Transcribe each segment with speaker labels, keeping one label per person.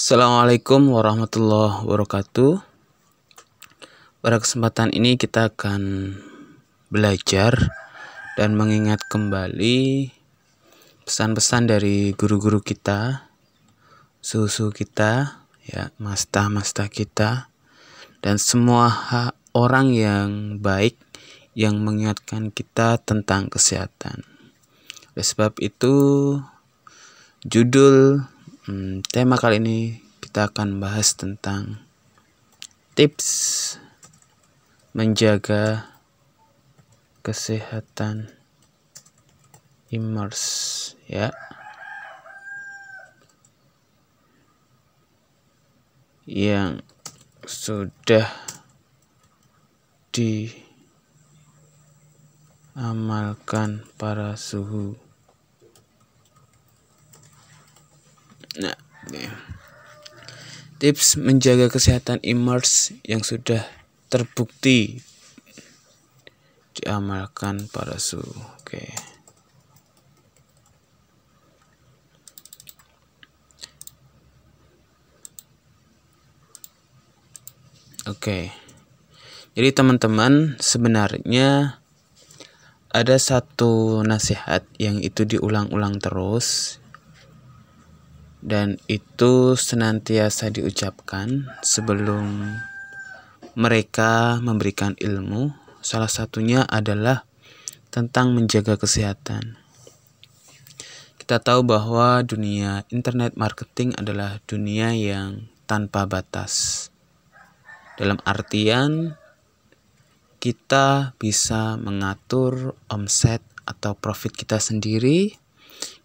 Speaker 1: Assalamualaikum warahmatullahi wabarakatuh. Pada kesempatan ini kita akan belajar dan mengingat kembali pesan-pesan dari guru-guru kita, susu kita, ya, masta-masta kita dan semua orang yang baik yang mengingatkan kita tentang kesehatan. Oleh sebab itu judul hmm, tema kali ini kita akan bahas tentang tips menjaga kesehatan immers ya yang sudah diamalkan para suhu Nah, ini. tips menjaga kesehatan imers yang sudah terbukti diamalkan para su. Oke. Oke. Jadi teman-teman sebenarnya ada satu nasihat yang itu diulang-ulang terus dan itu senantiasa diucapkan sebelum mereka memberikan ilmu. Salah satunya adalah tentang menjaga kesehatan. Kita tahu bahwa dunia internet marketing adalah dunia yang tanpa batas. Dalam artian, kita bisa mengatur omset atau profit kita sendiri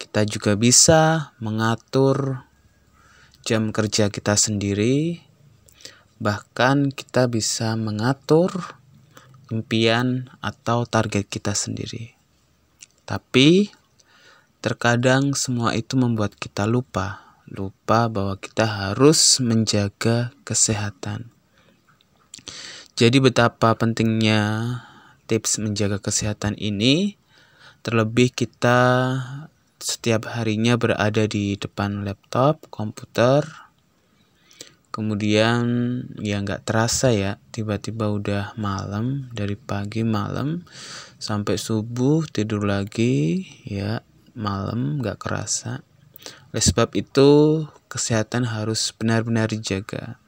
Speaker 1: kita juga bisa mengatur jam kerja kita sendiri, bahkan kita bisa mengatur impian atau target kita sendiri. Tapi terkadang semua itu membuat kita lupa lupa bahwa kita harus menjaga kesehatan. Jadi betapa pentingnya tips menjaga kesehatan ini terlebih kita setiap harinya berada di depan laptop, komputer. Kemudian ya nggak terasa ya, tiba-tiba udah malam dari pagi malam sampai subuh tidur lagi ya malam nggak kerasa. Oleh sebab itu kesehatan harus benar-benar dijaga.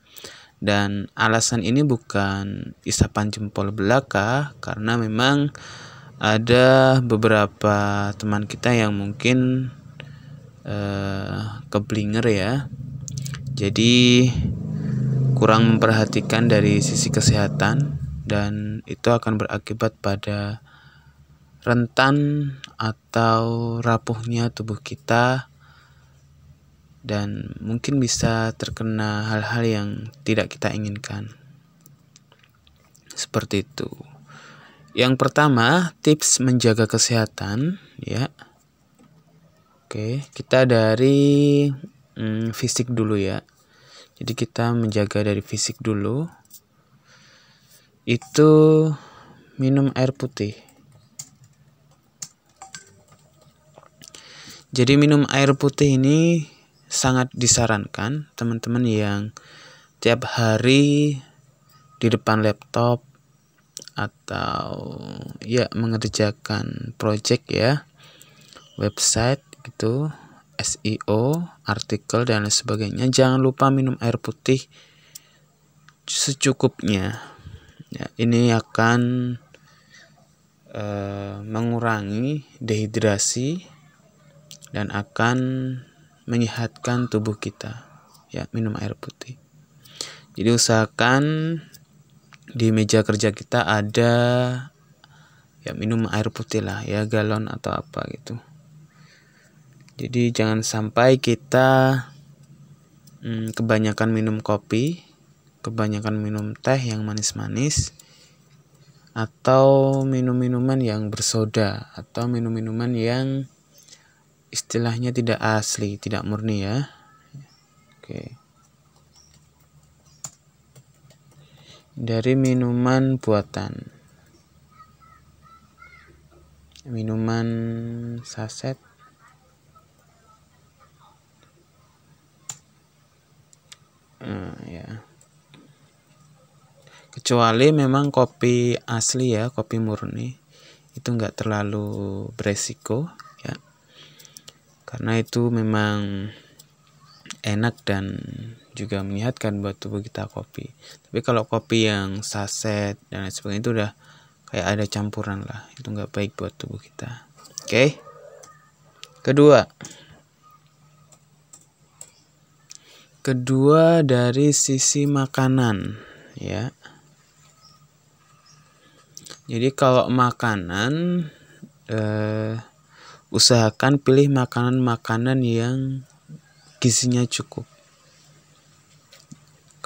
Speaker 1: Dan alasan ini bukan isapan jempol belaka karena memang ada beberapa teman kita yang mungkin uh, keblinger ya jadi kurang memperhatikan dari sisi kesehatan dan itu akan berakibat pada rentan atau rapuhnya tubuh kita dan mungkin bisa terkena hal-hal yang tidak kita inginkan. Seperti itu. Yang pertama, tips menjaga kesehatan, ya. Oke, kita dari hmm, fisik dulu ya. Jadi kita menjaga dari fisik dulu. Itu minum air putih. Jadi minum air putih ini sangat disarankan teman-teman yang tiap hari di depan laptop atau ya mengerjakan project ya website itu SEO artikel dan lain sebagainya jangan lupa minum air putih secukupnya ya, ini akan uh, mengurangi dehidrasi dan akan menyehatkan tubuh kita ya minum air putih jadi usahakan di meja kerja kita ada ya minum air putih lah ya galon atau apa gitu jadi jangan sampai kita hmm, kebanyakan minum kopi kebanyakan minum teh yang manis-manis atau minum-minuman yang bersoda atau minum-minuman yang istilahnya tidak asli tidak murni ya oke okay. dari minuman buatan minuman saset hmm, ya kecuali memang kopi asli ya kopi murni itu enggak terlalu beresiko ya karena itu memang enak dan juga menyehatkan buat tubuh kita kopi. Tapi kalau kopi yang saset dan lain sebagainya itu udah kayak ada campuran lah, itu nggak baik buat tubuh kita. Oke. Okay? Kedua. Kedua dari sisi makanan, ya. Jadi kalau makanan eh usahakan pilih makanan-makanan yang gizinya cukup.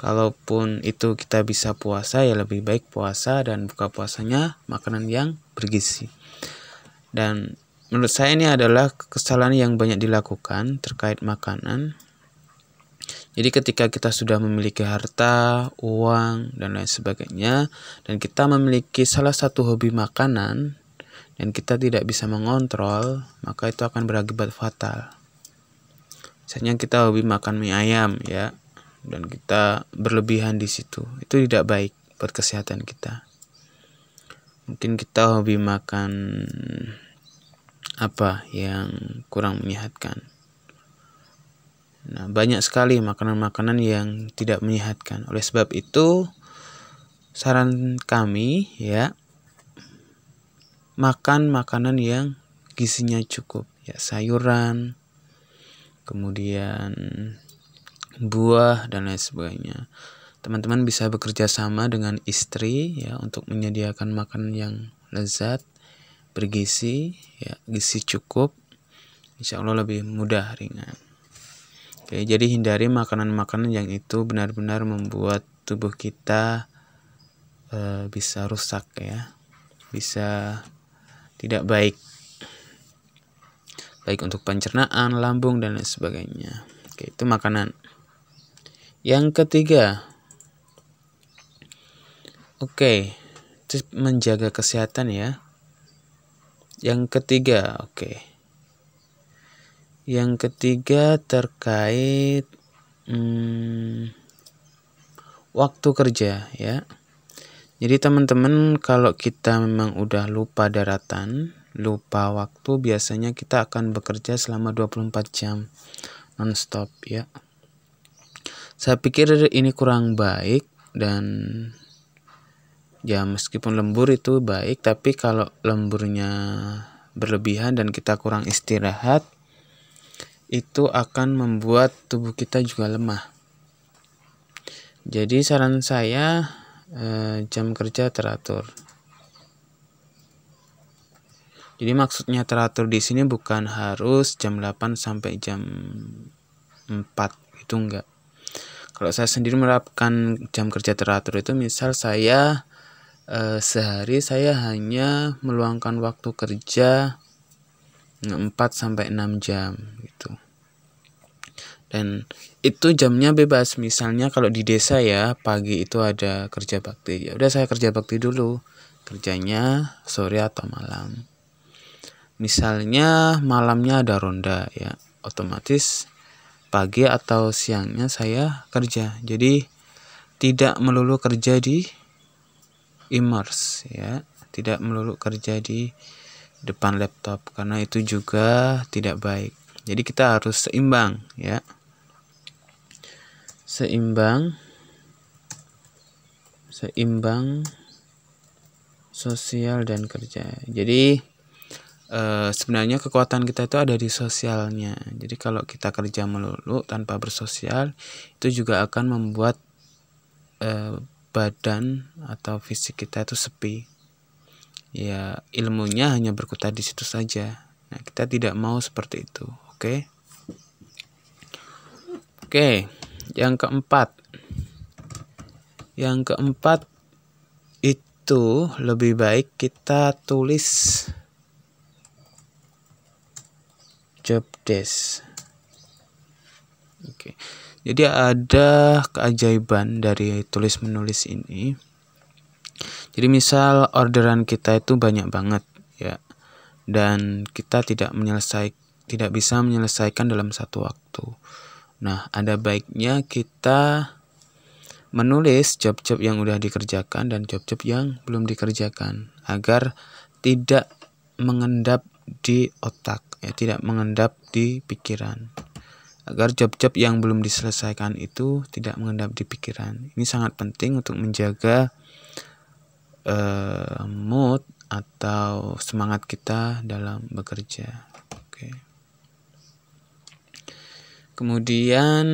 Speaker 1: Kalaupun itu kita bisa puasa ya lebih baik puasa dan buka puasanya makanan yang bergizi. Dan menurut saya ini adalah kesalahan yang banyak dilakukan terkait makanan. Jadi ketika kita sudah memiliki harta, uang, dan lain sebagainya, dan kita memiliki salah satu hobi makanan, dan kita tidak bisa mengontrol, maka itu akan berakibat fatal misalnya kita hobi makan mie ayam ya dan kita berlebihan di situ itu tidak baik buat kesehatan kita mungkin kita hobi makan apa yang kurang menyehatkan nah banyak sekali makanan-makanan yang tidak menyehatkan oleh sebab itu saran kami ya makan makanan yang gizinya cukup ya sayuran kemudian buah dan lain sebagainya. Teman-teman bisa bekerja sama dengan istri ya untuk menyediakan makanan yang lezat, bergizi, ya gizi cukup. Insya Allah lebih mudah ringan. Oke, jadi hindari makanan-makanan yang itu benar-benar membuat tubuh kita e, bisa rusak ya, bisa tidak baik baik untuk pencernaan, lambung dan lain sebagainya. Oke, itu makanan. Yang ketiga, oke, menjaga kesehatan ya. Yang ketiga, oke. Yang ketiga terkait hmm, waktu kerja ya. Jadi teman-teman kalau kita memang udah lupa daratan lupa waktu biasanya kita akan bekerja selama 24 jam nonstop ya. Saya pikir ini kurang baik dan ya meskipun lembur itu baik tapi kalau lemburnya berlebihan dan kita kurang istirahat itu akan membuat tubuh kita juga lemah. Jadi saran saya eh, jam kerja teratur. Jadi maksudnya teratur di sini bukan harus jam 8 sampai jam 4 itu enggak. Kalau saya sendiri menerapkan jam kerja teratur itu misal saya eh, sehari saya hanya meluangkan waktu kerja 4 sampai 6 jam gitu. Dan itu jamnya bebas. Misalnya kalau di desa ya, pagi itu ada kerja bakti. Ya udah saya kerja bakti dulu. Kerjanya sore atau malam. Misalnya malamnya ada ronda ya, otomatis pagi atau siangnya saya kerja. Jadi tidak melulu kerja di imers, ya, tidak melulu kerja di depan laptop karena itu juga tidak baik. Jadi kita harus seimbang ya. Seimbang seimbang sosial dan kerja. Jadi e, sebenarnya kekuatan kita itu ada di sosialnya. Jadi kalau kita kerja melulu tanpa bersosial itu juga akan membuat e, badan atau fisik kita itu sepi. Ya, ilmunya hanya berkutat di situ saja. Nah, kita tidak mau seperti itu. Oke. Oke, yang keempat. Yang keempat itu lebih baik kita tulis Jobdesk. Oke. Jadi ada keajaiban dari tulis menulis ini. Jadi misal orderan kita itu banyak banget ya. Dan kita tidak menyelesaikan tidak bisa menyelesaikan dalam satu waktu. Nah, ada baiknya kita menulis job-job yang sudah dikerjakan dan job-job yang belum dikerjakan agar tidak mengendap di otak ya tidak mengendap di pikiran agar job-job yang belum diselesaikan itu tidak mengendap di pikiran ini sangat penting untuk menjaga uh, mood atau semangat kita dalam bekerja oke kemudian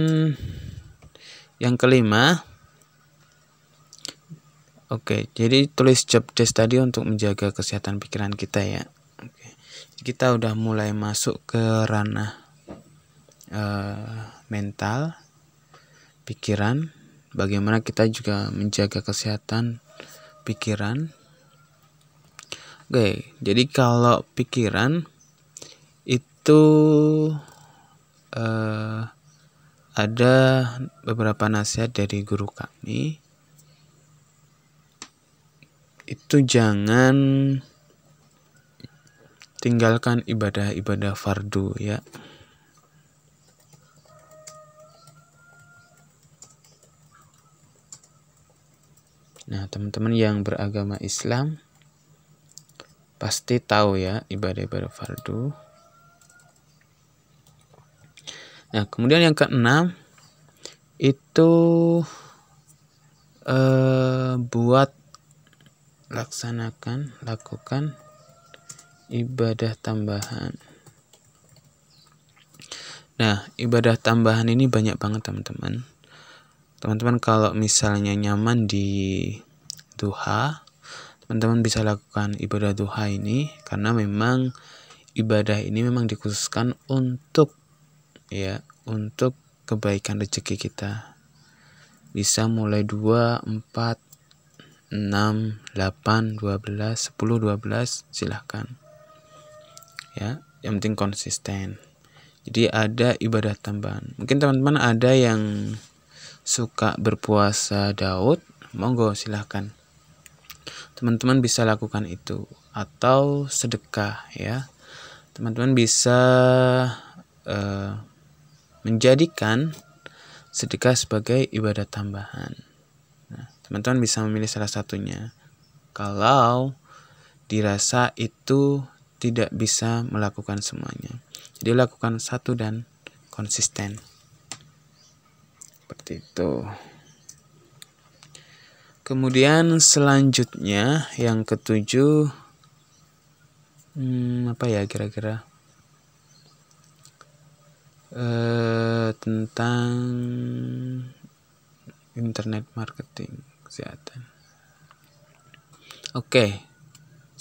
Speaker 1: yang kelima Oke, jadi tulis job desk tadi untuk menjaga kesehatan pikiran kita ya kita udah mulai masuk ke ranah uh, mental, pikiran, bagaimana kita juga menjaga kesehatan pikiran. Oke, jadi kalau pikiran itu uh, ada beberapa nasihat dari guru kami. Itu jangan tinggalkan ibadah-ibadah fardu ya Nah, teman-teman yang beragama Islam pasti tahu ya ibadah-ibadah fardu. Nah, kemudian yang keenam itu eh, buat laksanakan, lakukan ibadah tambahan. Nah, ibadah tambahan ini banyak banget teman-teman. Teman-teman kalau misalnya nyaman di duha, teman-teman bisa lakukan ibadah duha ini karena memang ibadah ini memang dikhususkan untuk ya, untuk kebaikan rezeki kita. Bisa mulai 2, 4, 6, 8, 12, 10, 12, silahkan ya yang penting konsisten jadi ada ibadah tambahan mungkin teman-teman ada yang suka berpuasa Daud monggo silahkan teman-teman bisa lakukan itu atau sedekah ya teman-teman bisa uh, menjadikan sedekah sebagai ibadah tambahan teman nah, teman-teman bisa memilih salah satunya kalau dirasa itu tidak bisa melakukan semuanya. Jadi lakukan satu dan konsisten. Seperti itu. Kemudian selanjutnya yang ketujuh hmm, apa ya kira-kira e, tentang internet marketing kesehatan. Oke,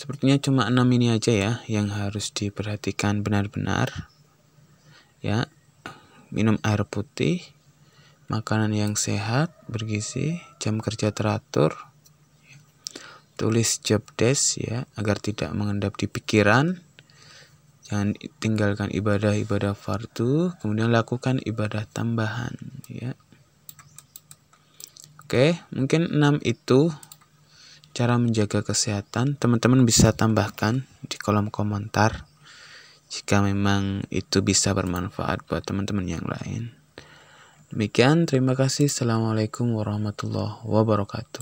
Speaker 1: Sepertinya cuma enam ini aja ya yang harus diperhatikan benar-benar. Ya, minum air putih, makanan yang sehat, bergizi, jam kerja teratur, tulis job desk ya agar tidak mengendap di pikiran jangan tinggalkan ibadah-ibadah fardu kemudian lakukan ibadah tambahan ya oke mungkin enam itu cara menjaga kesehatan, teman-teman bisa tambahkan di kolom komentar jika memang itu bisa bermanfaat buat teman-teman yang lain. Demikian, terima kasih. Assalamualaikum warahmatullahi wabarakatuh.